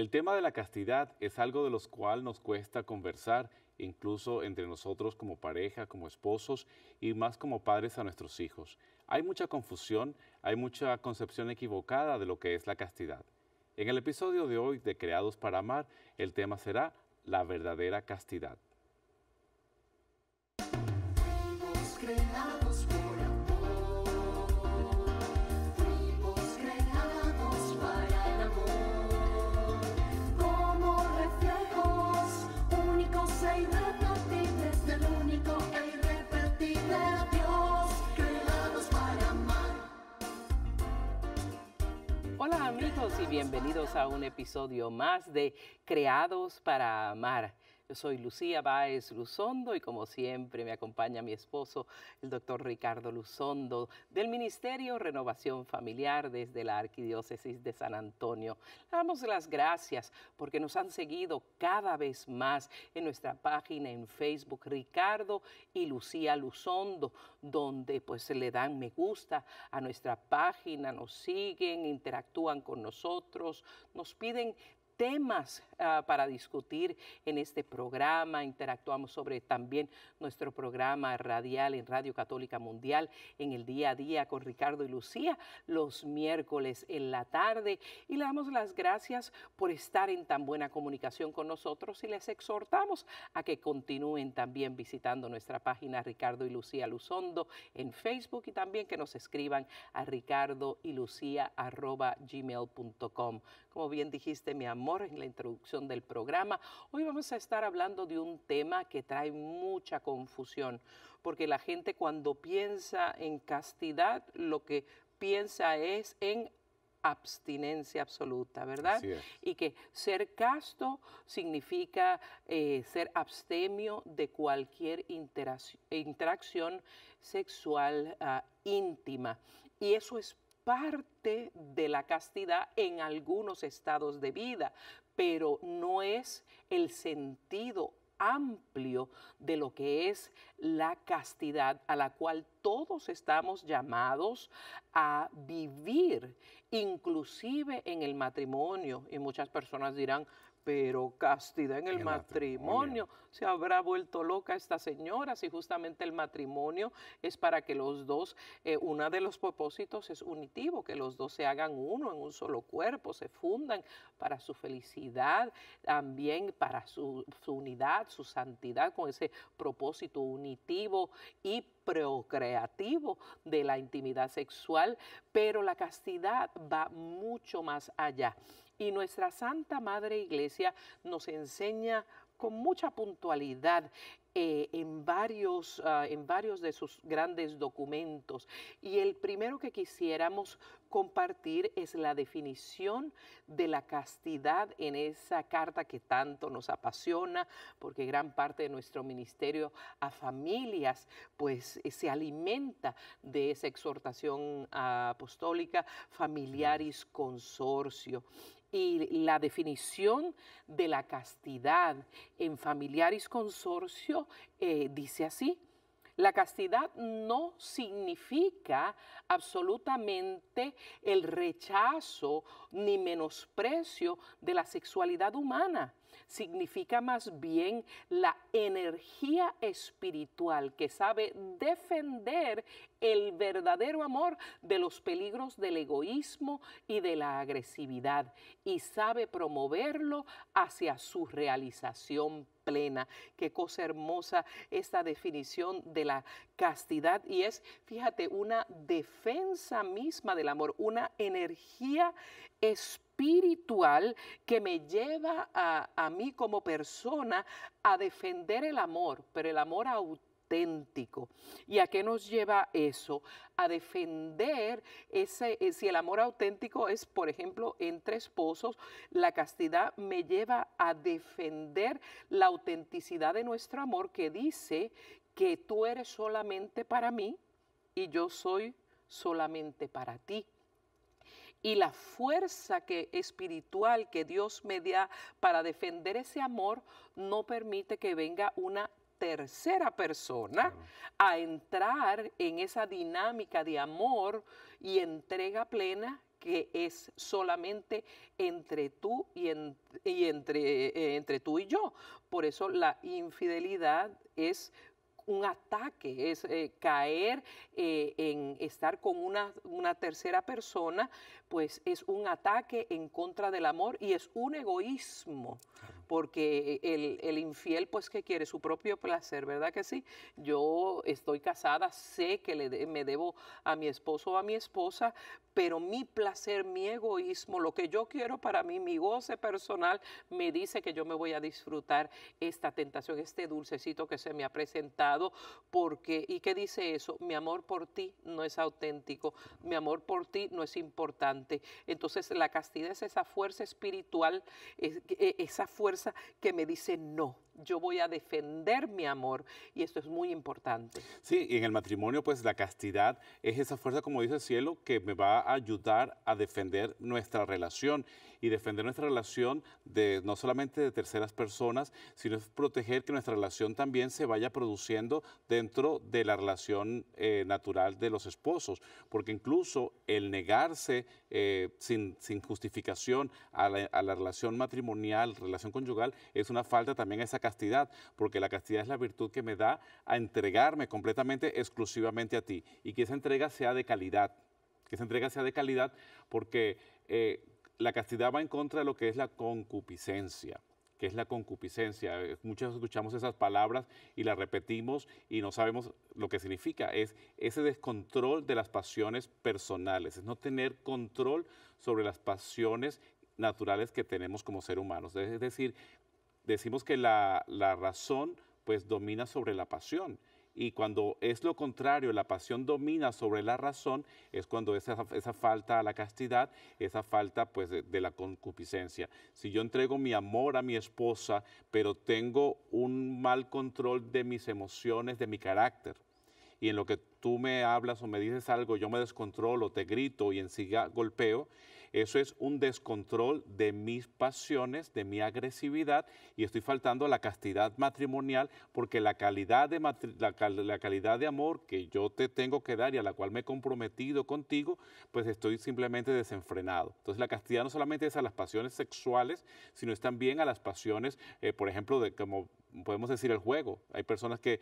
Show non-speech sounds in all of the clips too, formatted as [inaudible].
El tema de la castidad es algo de los cual nos cuesta conversar, incluso entre nosotros como pareja, como esposos y más como padres a nuestros hijos. Hay mucha confusión, hay mucha concepción equivocada de lo que es la castidad. En el episodio de hoy de Creados para Amar, el tema será la verdadera castidad. y bienvenidos a un episodio más de Creados para Amar soy Lucía Báez Luzondo y como siempre me acompaña mi esposo, el doctor Ricardo Luzondo, del Ministerio Renovación Familiar desde la Arquidiócesis de San Antonio. Damos las gracias porque nos han seguido cada vez más en nuestra página en Facebook Ricardo y Lucía Luzondo, donde pues le dan me gusta a nuestra página, nos siguen, interactúan con nosotros, nos piden temas ah, para discutir en este programa. Interactuamos sobre también nuestro programa radial en Radio Católica Mundial en el día a día con Ricardo y Lucía los miércoles en la tarde. Y le damos las gracias por estar en tan buena comunicación con nosotros y les exhortamos a que continúen también visitando nuestra página Ricardo y Lucía Luzondo en Facebook y también que nos escriban a ricardo y lucía arroba gmail.com. Como bien dijiste, mi amor, en la introducción del programa. Hoy vamos a estar hablando de un tema que trae mucha confusión, porque la gente cuando piensa en castidad, lo que piensa es en abstinencia absoluta, ¿verdad? Y que ser casto significa eh, ser abstemio de cualquier interacción sexual ah, íntima. Y eso es parte de la castidad en algunos estados de vida, pero no es el sentido amplio de lo que es la castidad a la cual todos estamos llamados a vivir, inclusive en el matrimonio. Y muchas personas dirán, pero castidad en el, matrimonio. Se habrá vuelto loca esta señora si justamente el matrimonio es para que los dos, eh, uno de los propósitos es unitivo, que los dos se hagan uno en un solo cuerpo, se fundan para su felicidad, también para su unidad, su santidad, con ese propósito unitivo y procreativo de la intimidad sexual, pero la castidad va mucho más allá y nuestra Santa Madre Iglesia nos enseña con mucha puntualidad eh, en, varios, ah, en varios de sus grandes documentos. Y el primero que quisiéramos compartir es la definición de la castidad en esa carta que tanto nos apasiona, porque gran parte de nuestro ministerio a familias pues eh, se alimenta de esa exhortación apostólica familiaris consorcio y la definición de la castidad en familiaris consorcio eh, dice así, la castidad no significa absolutamente el rechazo ni menosprecio de la sexualidad humana significa más bien la energía espiritual que sabe defender el verdadero amor de los peligros del egoísmo y de la agresividad y sabe promoverlo hacia su realización plena. Qué cosa hermosa esta definición de la castidad y es, fíjate, una defensa misma del amor, una energía espiritual espiritual que me lleva a, mí como persona a defender el amor, pero el amor auténtico auténtico. ¿Y a qué nos lleva eso? A defender ese, eh, si el amor auténtico es, por ejemplo, entre esposos, la castidad me lleva a defender la autenticidad de nuestro amor que dice que tú eres solamente para mí y yo soy solamente para ti y la fuerza que, espiritual que Dios me da para defender ese amor no permite que venga una tercera persona a entrar en esa dinámica de amor y entrega plena que es solamente entre tú y, eh, entre tú y yo. Por eso la infidelidad es un ataque, es eh, caer eh, en estar con una, una, tercera persona, pues es un ataque en contra del amor y es un egoísmo porque e, el, infiel pues que quiere su propio placer, ¿verdad que sí? Yo estoy casada, sé que me debo a mi esposo o a mi esposa, pero mi placer, mi egoísmo, lo que yo quiero para mí, mi goce personal, me dice que yo me voy a disfrutar esta tentación, este dulcecito que se me ha presentado, porque, ¿y qué dice eso? Mi amor por ti no es auténtico, mi amor por ti no es importante. Entonces la castidad es esa fuerza espiritual, e, esa fuerza que me dice no yo voy a defender mi amor y esto es muy importante. Sí, y en el matrimonio pues la castidad es esa fuerza, como dice el cielo, que me va a ayudar a defender nuestra relación y defender nuestra relación de no solamente de terceras personas, sino proteger que nuestra relación también se vaya produciendo dentro de la relación eh, natural de los esposos, porque incluso el negarse eh, sin, sin, justificación a la, a la relación matrimonial, relación conyugal, es una falta también a esa castidad, porque la castidad es la virtud que me da a entregarme completamente, exclusivamente a ti, y que esa entrega sea de calidad, que esa entrega sea de calidad, porque eh, la castidad va en contra de lo que es la concupiscencia que es la concupiscencia. Muchos escuchamos esas palabras y las repetimos y no sabemos lo que significa. Es ese descontrol de las pasiones personales, es no tener control sobre las pasiones naturales que tenemos como ser humanos. Es decir, decimos que la, razón pues domina sobre la pasión. Y cuando es lo contrario, la pasión domina sobre la razón, es cuando esa, esa falta a la castidad, esa falta pues de, la concupiscencia. Si yo entrego mi amor a mi esposa, pero tengo un mal control de mis emociones, de mi carácter, y en lo que tú me hablas o me dices algo, yo me descontrolo, te grito y en sí golpeo, eso es un descontrol de mis pasiones, de mi agresividad y estoy faltando a la castidad matrimonial porque la calidad de, la, calidad de amor que yo te tengo que dar y a la cual me he comprometido contigo, pues estoy simplemente desenfrenado. Entonces la castidad no solamente es a las pasiones sexuales, sino es también a las pasiones, eh, por ejemplo, de como podemos decir, el juego. Hay personas que,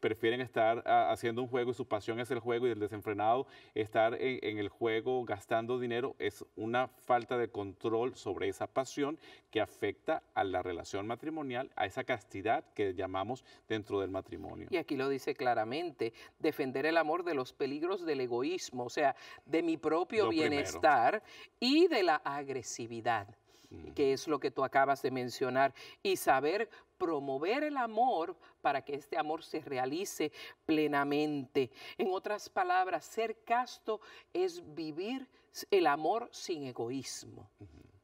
prefieren estar ah, haciendo un juego y su pasión es el juego y el desenfrenado, estar en, el juego gastando dinero es una falta de control sobre esa pasión que afecta a la relación matrimonial, a esa castidad que llamamos dentro del matrimonio. Y aquí lo dice claramente, defender el amor de los peligros del egoísmo, o sea, de mi propio bienestar y de la agresividad que es lo que tú acabas de mencionar, y saber promover el amor para que este amor se realice plenamente. En otras palabras, ser casto es vivir el amor sin egoísmo.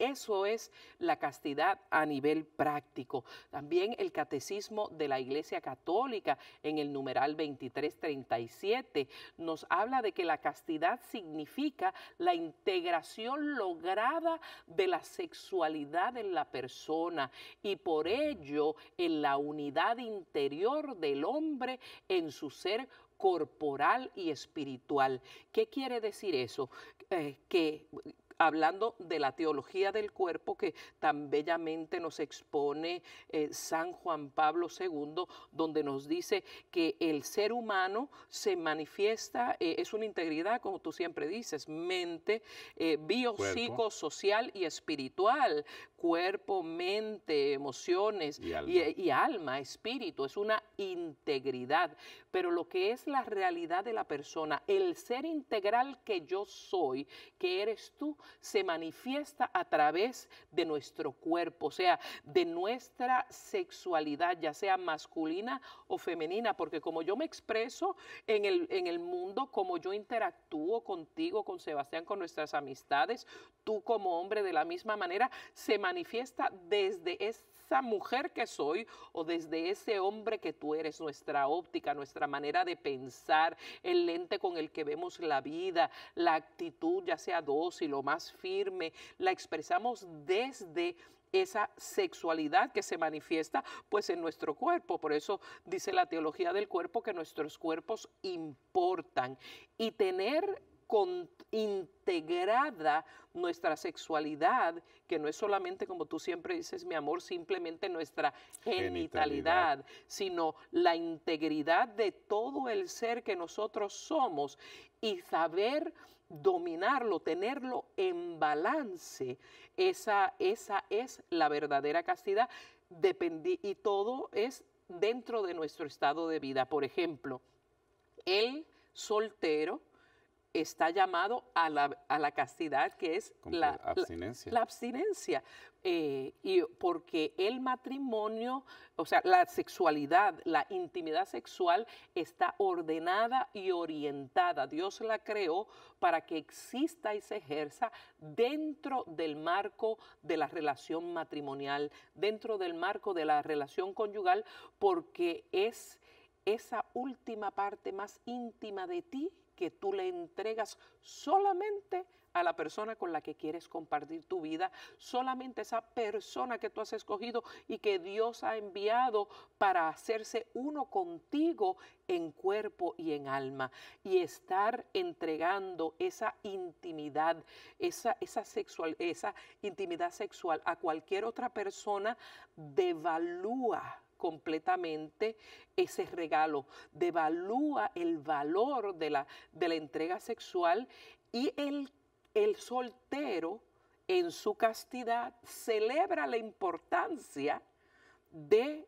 Eso es la castidad a nivel práctico. También el catecismo de la Iglesia Católica en el numeral 2337 nos habla de que la castidad significa la integración lograda de la sexualidad en la persona y por ello en la unidad interior del hombre en su ser corporal y espiritual. ¿Qué quiere decir eso? Eh, que hablando de la teología del cuerpo que tan bellamente nos expone eh, San Juan Pablo II, donde nos dice que el ser humano se manifiesta, eh, es una integridad, como tú siempre dices, mente, eh, biopsicosocial y espiritual, cuerpo, mente, emociones y alma. espíritu. Es una integridad. Pero lo que es la realidad de la persona, el ser integral que yo soy, que eres tú, se manifiesta a través de nuestro cuerpo, o sea, de nuestra sexualidad, ya sea masculina o femenina, porque como yo me expreso en el, en el mundo, como yo interactúo contigo, con Sebastián, con nuestras amistades, tú como hombre de la misma manera, se manifiesta manifiesta desde esa mujer que soy o desde ese hombre que tú eres, nuestra óptica, nuestra manera de pensar, el lente con el que vemos la vida, la actitud ya sea dócil o más firme, la expresamos desde esa sexualidad que se manifiesta pues en nuestro cuerpo. Por eso dice la teología del cuerpo que nuestros cuerpos importan. Y tener integrada nuestra sexualidad, que no es solamente, como tú siempre dices, mi amor, simplemente nuestra genitalidad, sino la integridad de todo el ser que nosotros somos y saber dominarlo, tenerlo en balance, esa, esa es la verdadera castidad. y todo es dentro de nuestro estado de vida. Por ejemplo, el soltero está llamado a la, castidad, que es la abstinencia. abstinencia. Eh, y porque el matrimonio, o sea, la sexualidad, la intimidad sexual está ordenada y orientada. Dios la creó para que exista y se ejerza dentro del marco de la relación matrimonial, dentro del marco de la relación conyugal, porque es esa última parte más íntima de ti que tú le entregas solamente a la persona con la que quieres compartir tu vida, solamente esa persona que tú has escogido y que Dios ha enviado para hacerse uno contigo en cuerpo y en alma y estar entregando esa intimidad, esa, esa, sexual, esa intimidad sexual a cualquier otra persona devalúa completamente ese regalo, devalúa el valor de la, de la entrega sexual y el, el soltero en su castidad celebra la importancia de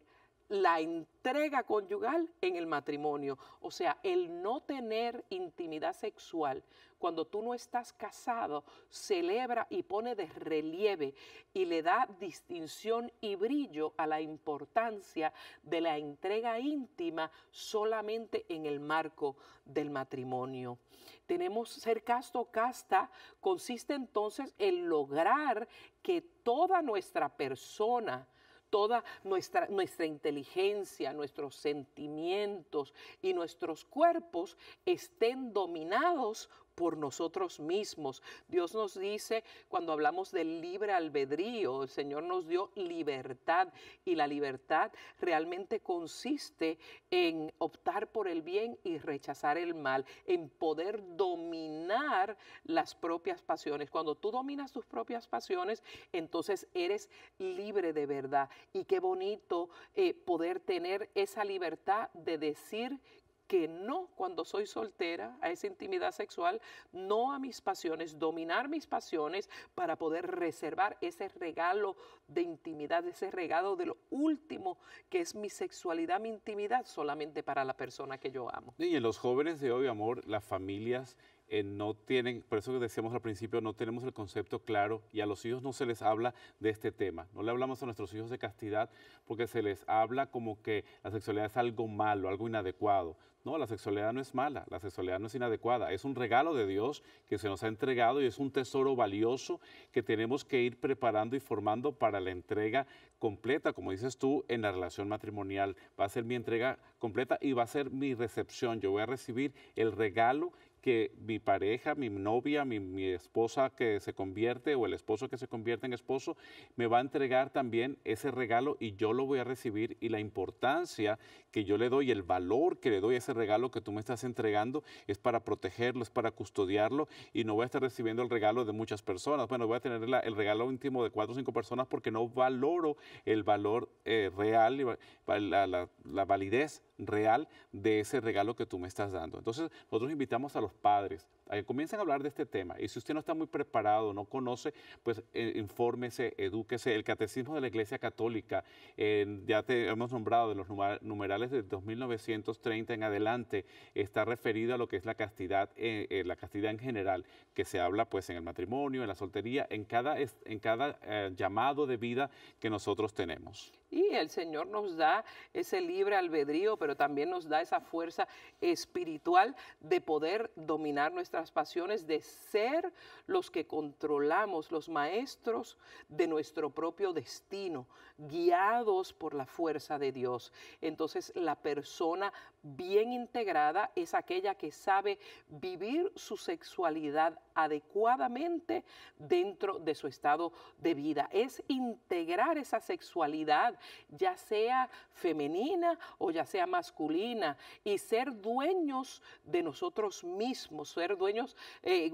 la entrega conyugal en el matrimonio. O sea, el no tener intimidad sexual cuando tú no estás casado, celebra y pone de relieve y le da distinción y brillo a la importancia de la entrega íntima solamente en el marco del matrimonio. Tenemos ser casto o casta consiste entonces en lograr que toda nuestra persona, toda nuestra, nuestra inteligencia, nuestros sentimientos y nuestros cuerpos estén dominados por nosotros mismos. Dios nos dice, cuando hablamos del libre albedrío, el Señor nos dio libertad y la libertad realmente consiste en optar por el bien y rechazar el mal, en poder dominar las propias pasiones. Cuando tú dominas tus propias pasiones, entonces eres libre de verdad. Y qué bonito eh, poder tener esa libertad de decir que no cuando soy soltera a esa intimidad sexual, no a mis pasiones, dominar mis pasiones para poder reservar ese regalo de intimidad, ese regalo de lo último que es mi sexualidad, mi intimidad solamente para la persona que yo amo. Y en los jóvenes de hoy, amor, las familias eh, no tienen, por eso que decíamos al principio, no tenemos el concepto claro y a los hijos no se les habla de este tema. No le hablamos a nuestros hijos de castidad porque se les habla como que la sexualidad es algo malo, algo inadecuado. No, la sexualidad no es mala, la sexualidad no es inadecuada, es un regalo de Dios que se nos ha entregado y es un tesoro valioso que tenemos que ir preparando y formando para la entrega completa, como dices tú, en la relación matrimonial. Va a ser mi entrega completa y va a ser mi recepción. Yo voy a recibir el regalo que mi pareja, mi novia, mi, esposa que se convierte o el esposo que se convierte en esposo, me va a entregar también ese regalo y yo lo voy a recibir y la importancia que yo le doy, el valor que le doy a ese regalo que tú me estás entregando es para protegerlo, es para custodiarlo y no voy a estar recibiendo el regalo de muchas personas. Bueno, voy a tener el regalo íntimo de cuatro o cinco personas porque no valoro el valor eh, real, la, la, la validez real de ese regalo que tú me estás dando. Entonces, nosotros invitamos a los padres a que comiencen a hablar de este tema. Y si usted no está muy preparado, no conoce, pues e, infórmese, edúquese. El Catecismo de la Iglesia Católica, ya te hemos nombrado de los numerales de 2930 en adelante, está referido a lo que es la castidad, eh, eh, la castidad en general, que se habla pues en el matrimonio, en la soltería, en cada, en cada eh, llamado de vida que nosotros tenemos. Y el Señor nos da ese libre albedrío pero también nos da esa fuerza espiritual de poder dominar nuestras pasiones, de ser los que controlamos, los maestros de nuestro propio destino, guiados por la fuerza de Dios. Entonces la persona bien integrada es aquella que sabe vivir su sexualidad adecuadamente dentro de su estado de vida. Es integrar esa sexualidad, ya sea femenina o ya sea masculina y ser dueños de nosotros mismos, ser dueños, eh,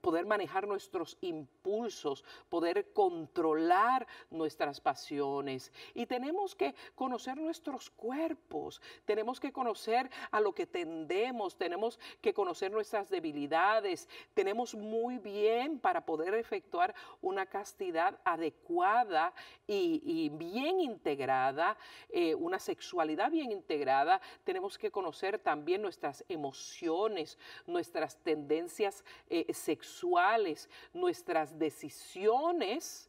poder manejar nuestros impulsos, poder controlar nuestras pasiones. Y tenemos que conocer nuestros cuerpos, tenemos que conocer a lo que tendemos, tenemos que conocer nuestras debilidades, tenemos muy bien para poder efectuar una castidad adecuada y, bien integrada, eh, una sexualidad bien integrada tenemos que conocer también nuestras emociones, nuestras tendencias eh, sexuales, nuestras decisiones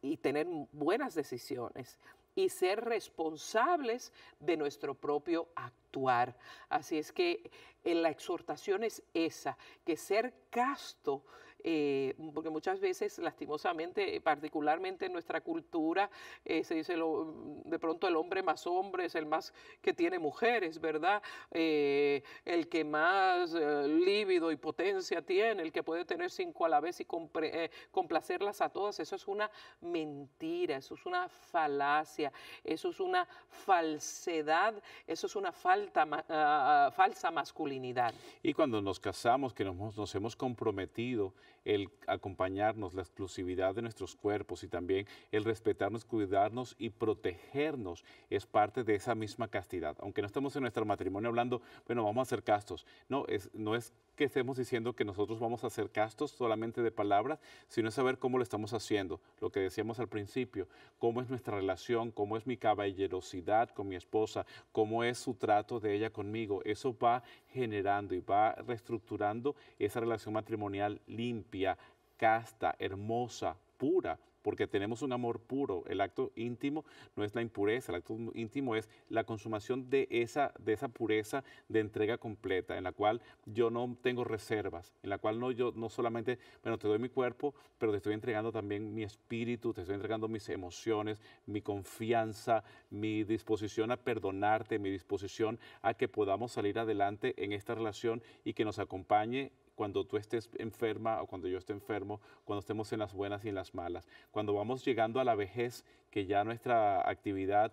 y tener buenas decisiones y ser responsables de nuestro propio actuar. Así es que eh, la exhortación es esa, que ser casto eh, porque muchas veces, lastimosamente, eh, particularmente en nuestra cultura, eh, se dice lo, mm, de pronto el hombre más hombre es el más que tiene mujeres, ¿verdad? el que más lívido y potencia tiene, el que puede tener cinco a la vez y complacerlas a todas, eso es una mentira, eso es una falacia, eso es una falsedad, eso es una falta, ah, ah, falsa masculinidad. Y cuando nos casamos, que nos hemos comprometido, el acompañarnos, la exclusividad de nuestros cuerpos y también el respetarnos, cuidarnos y protegernos es parte de esa misma castidad. Aunque no estamos en nuestro matrimonio hablando, bueno, vamos a ser castos. No, es, no es que estemos diciendo que nosotros vamos a hacer castos solamente de palabras, sino saber cómo lo estamos haciendo, lo que decíamos al principio, cómo es nuestra relación, cómo es mi caballerosidad con mi esposa, cómo es su trato de ella conmigo. Eso va generando y va reestructurando esa relación matrimonial limpia, casta, hermosa, pura porque tenemos un amor puro. El acto íntimo no es la impureza, el acto íntimo es la consumación de esa, de esa pureza de entrega completa, en la cual yo no tengo reservas, en la cual no, yo no solamente, bueno, te doy mi cuerpo, pero te estoy entregando también mi espíritu, te estoy entregando mis emociones, mi confianza, mi disposición a perdonarte, mi disposición a que podamos salir adelante en esta relación y que nos acompañe cuando tú estés enferma o cuando yo esté enfermo, cuando estemos en las buenas y en las malas, cuando vamos llegando a la vejez, que ya nuestra actividad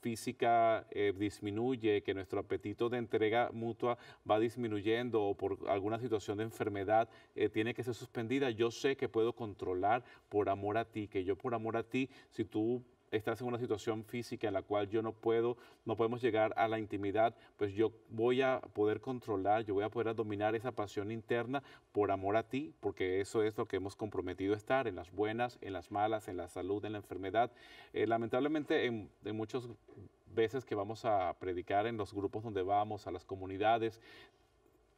física eh, disminuye, que nuestro apetito de entrega mutua va disminuyendo o por alguna situación de enfermedad eh, tiene que ser suspendida, yo sé que puedo controlar por amor a ti, que yo por amor a ti, si tú estás en una situación física en la cual yo no puedo, no podemos llegar a la intimidad, pues yo voy a poder controlar, yo voy a poder dominar esa pasión interna por amor a ti, porque eso es lo que hemos comprometido estar en las buenas, en las malas, en la salud, en la enfermedad. Eh, lamentablemente en, muchas veces que vamos a predicar en los grupos donde vamos, a las comunidades,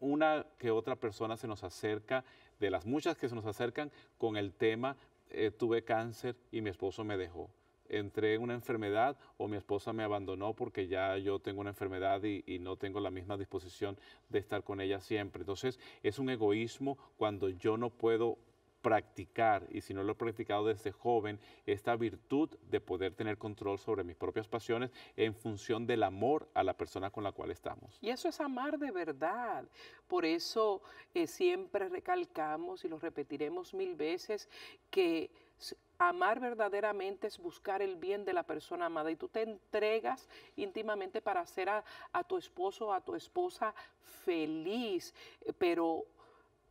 una que otra persona se nos acerca, de las muchas que se nos acercan con el tema, eh, tuve cáncer y mi esposo me dejó entré en una enfermedad o mi esposa me abandonó porque ya yo tengo una enfermedad y, no tengo la misma disposición de estar con ella siempre. Entonces es un egoísmo cuando yo no puedo practicar, y si no lo he practicado desde joven, esta virtud de poder tener control sobre mis propias pasiones en función del amor a la persona con la cual estamos. Y eso es amar de verdad. Por eso eh, siempre recalcamos y lo repetiremos mil veces que amar verdaderamente es buscar el bien de la persona amada y tú te entregas íntimamente para hacer a, tu esposo o a tu esposa feliz, eh, pero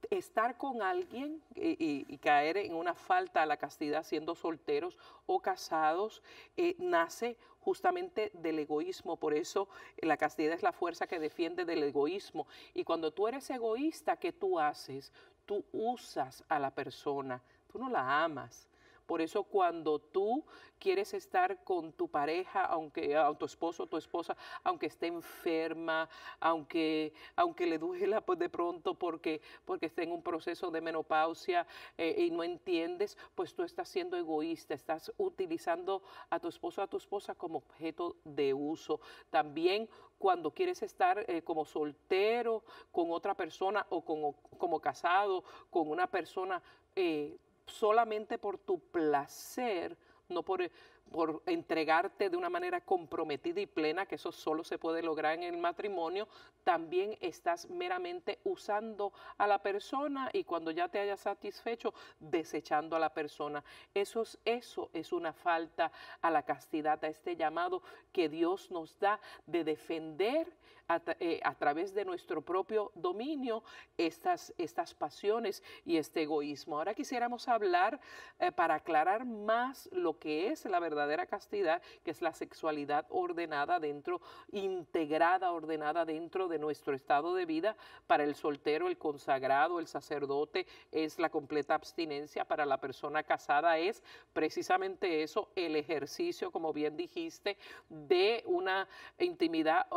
estar con alguien eh, y, caer en una falta a la castidad siendo solteros o casados eh, nace justamente del egoísmo. Por eso la castidad es la fuerza que defiende del egoísmo. Y cuando tú eres egoísta, ¿qué tú haces? Tú usas a la persona, tú no la amas. Por eso cuando tú quieres estar con tu pareja, aunque a ah, tu esposo o tu esposa, aunque esté enferma, aunque, aunque le duela pues, de pronto porque, porque esté en un proceso de menopausia eh, y no entiendes, pues tú estás siendo egoísta, estás utilizando a tu esposo o a tu esposa como objeto de uso. También cuando quieres estar eh, como soltero con otra persona o como, casado con una persona, eh, solamente por tu placer, no por, por entregarte de una manera comprometida y plena, que eso solo se puede lograr en el matrimonio, también estás meramente usando a la persona y cuando ya te hayas satisfecho, desechando a la persona. Eso es, eso es una falta a la castidad, a este llamado que Dios nos da de defender a, eh, través de nuestro propio dominio estas, estas pasiones y este egoísmo. Ahora quisiéramos hablar eh, para aclarar más lo que es la verdad verdadera castidad, que es la sexualidad ordenada dentro, integrada, ordenada dentro de nuestro estado de vida. Para el soltero, el consagrado, el sacerdote, es la completa abstinencia. Para la persona casada es precisamente eso, el ejercicio, como bien dijiste, de una intimidad,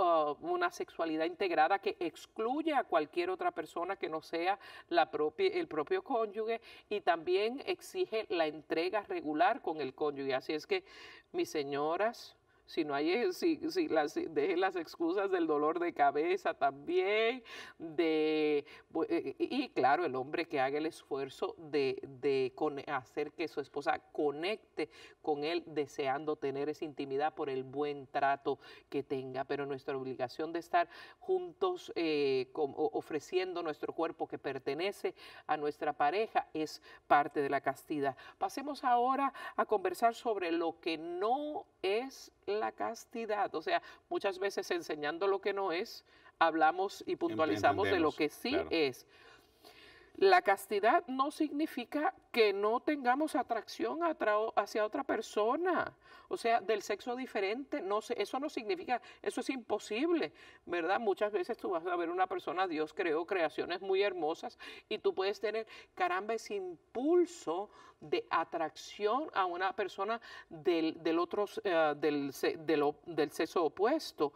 una sexualidad integrada que excluye a cualquier otra persona que no sea la propia, el propio cónyuge y también exige la entrega regular con el cónyuge. Así es que mis señoras, si no hay, si, si las, deje las excusas del dolor de cabeza también, de, eh, y claro, el hombre que haga el esfuerzo de, hacer que su esposa conecte con él deseando tener esa intimidad por el buen trato que tenga, pero nuestra obligación de estar juntos eh, ofreciendo nuestro cuerpo que pertenece a nuestra pareja es parte de la castidad. Pasemos ahora a conversar sobre lo que no es la castidad. O sea, muchas veces enseñando lo que no es, hablamos y puntualizamos de lo que sí es. La castidad no significa que no tengamos atracción hacia otra persona, o sea, del sexo diferente, no eso no significa, eso es imposible, ¿verdad? Muchas veces tú vas a ver una persona, Dios creó creaciones muy hermosas y tú puedes tener, caramba, ese impulso de atracción a una persona del, otro, eh, del, del sexo opuesto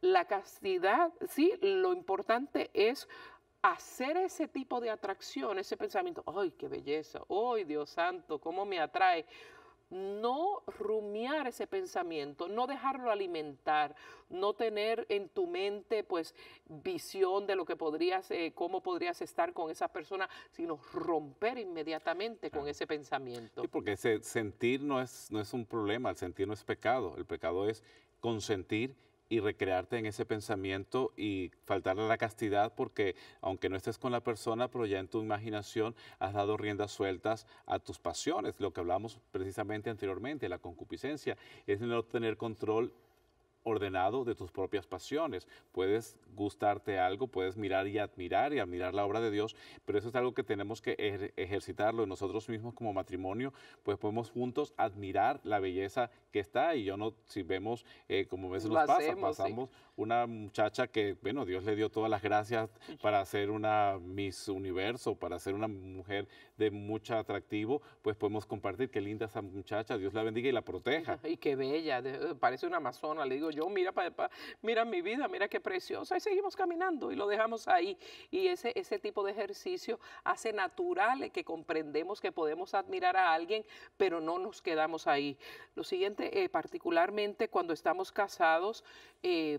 la castidad, sí, lo importante es hacer ese tipo de atracción, ese pensamiento, ¡ay, qué belleza! ¡ay, Dios santo! ¿Cómo me atrae? No rumiar ese pensamiento, no dejarlo alimentar, no tener en tu mente pues visión de lo que podrías, eh, cómo podrías estar con esa persona, sino romper inmediatamente con ese pensamiento. porque ese sentir no es, no es un problema, el sentir no es pecado, el pecado es consentir y recrearte en ese pensamiento y faltarle la castidad porque aunque no estés con la persona, pero ya en tu imaginación has dado riendas sueltas a tus pasiones, lo que hablamos precisamente anteriormente, la concupiscencia, es no tener control ordenado de tus propias pasiones. Puedes gustarte algo, puedes mirar y admirar y admirar la obra de Dios, pero eso es algo que tenemos que ejercitarlo nosotros mismos como matrimonio, pues podemos juntos admirar la belleza que está y yo no, si vemos, eh, como a veces nos pasa, pasamos una muchacha que, bueno, Dios le dio todas las gracias para ser una Miss Universo, para ser una mujer de mucho atractivo, pues podemos compartir qué linda esa muchacha, Dios la bendiga y la proteja. [laughs] Y qué bella, parece una amazona, le digo yo, mira, papá mira mi vida, mira qué preciosa, y seguimos caminando y lo dejamos ahí. Y ese, ese tipo de ejercicio hace natural que comprendemos que podemos admirar a alguien, pero no nos quedamos ahí. Lo siguiente, eh, particularmente cuando estamos casados, eh,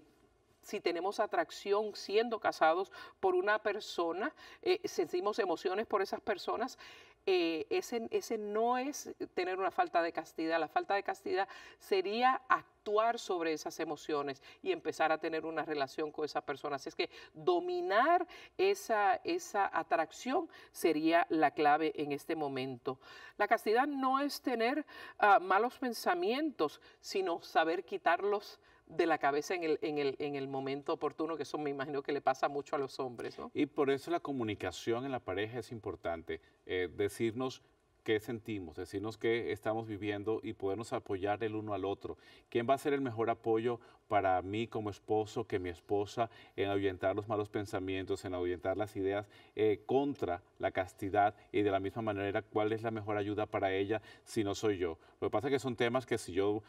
si tenemos atracción siendo casados por una persona, eh, sentimos emociones por esas personas. Eh, ese, no es tener una falta de castidad. La falta de castidad sería actuar sobre esas emociones y empezar a tener una relación con esa persona. Así es que dominar esa, esa atracción sería la clave en este momento. La castidad no es tener ah, malos pensamientos, sino saber quitarlos de la cabeza en el, en, el, momento oportuno, que eso me imagino que le pasa mucho a los hombres. Y por eso la comunicación en la pareja es importante, eh, decirnos qué sentimos, decirnos qué estamos viviendo y podernos apoyar el uno al otro. ¿Quién va a ser el mejor apoyo para mí como esposo que mi esposa en ahuyentar los malos pensamientos, en ahuyentar las ideas eh, contra la castidad y de la misma manera cuál es la mejor ayuda para ella si no soy yo? Lo que pasa es que son temas que si yo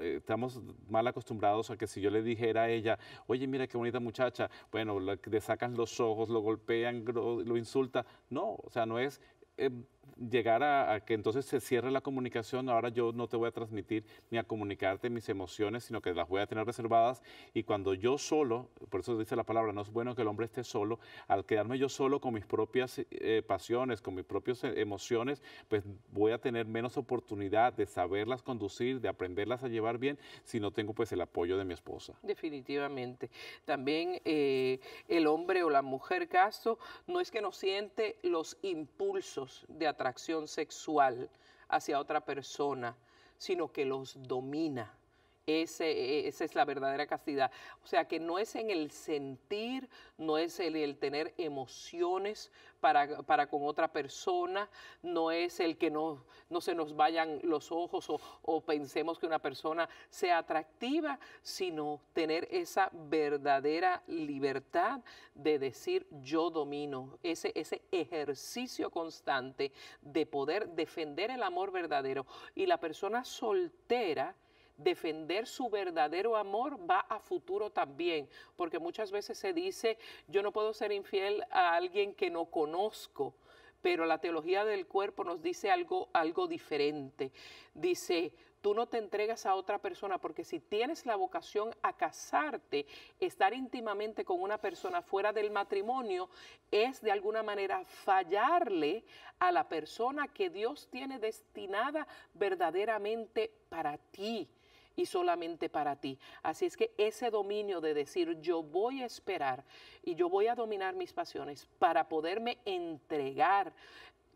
eh, estamos mal acostumbrados a que si yo le dijera a ella, oye, mira qué bonita muchacha, bueno, le sacan los ojos, lo golpean, lo, insultan, insulta. No, o sea, no es... Em, llegar a, que entonces se cierre la comunicación, ahora yo no te voy a transmitir ni a comunicarte mis emociones, sino que las voy a tener reservadas y cuando yo solo, por eso dice la palabra, no es bueno que el hombre esté solo, al quedarme yo solo con mis propias eh, pasiones, con mis propias eh, emociones, pues voy a tener menos oportunidad de saberlas conducir, de aprenderlas a llevar bien, si no tengo pues el apoyo de mi esposa. Definitivamente. También eh, el hombre o la mujer caso no es que no siente los impulsos de atender atracción sexual hacia otra persona, sino que los domina. Ese, e, esa es la verdadera castidad. O sea que no es en el sentir, no es el tener emociones para, con otra persona, no es el que no, no se nos vayan los ojos o, o pensemos que una persona sea atractiva, sino tener esa verdadera libertad de decir yo domino, ese, ese ejercicio constante de poder defender el amor verdadero. Y la persona soltera, defender su verdadero amor va a futuro también, porque muchas veces se dice, yo no puedo ser infiel a alguien que no conozco, pero la teología del cuerpo nos dice algo, algo diferente. Dice, tú no te entregas a otra persona, porque si tienes la vocación a casarte, estar íntimamente con una persona fuera del matrimonio es de alguna manera fallarle a la persona que Dios tiene destinada verdaderamente para ti y solamente para ti. Así es que ese dominio de decir yo voy a esperar y yo voy a dominar mis pasiones para poderme entregar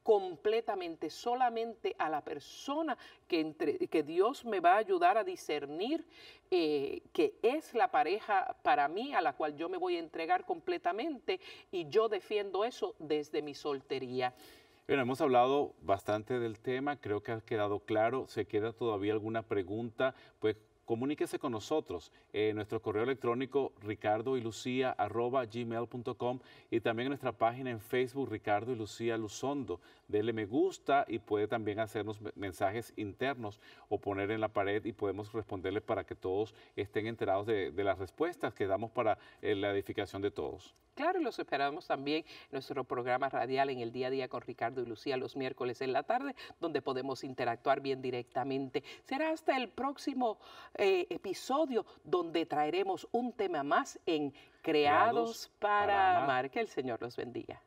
completamente solamente a la persona que, que Dios me va a ayudar a discernir eh, que es la pareja para mí a la cual yo me voy a entregar completamente y yo defiendo eso desde mi soltería. Bueno, hemos hablado bastante del tema, creo que ha quedado claro. Se queda todavía alguna pregunta, pues comuníquese con nosotros. en eh, nuestro correo electrónico ricardo y lucía gmail.com y también nuestra página en Facebook Ricardo y Lucía Luzondo. Dele me gusta y puede también hacernos mensajes internos o poner en la pared y podemos responderle para que todos estén enterados de, las respuestas que damos para eh, la edificación de todos. Claro, los esperamos también en nuestro programa radial en el día a día con Ricardo y Lucía los miércoles en la tarde, donde podemos interactuar bien directamente. Será hasta el próximo eh, episodio donde traeremos un tema más en Creados, para, amar. Que el Señor los bendiga.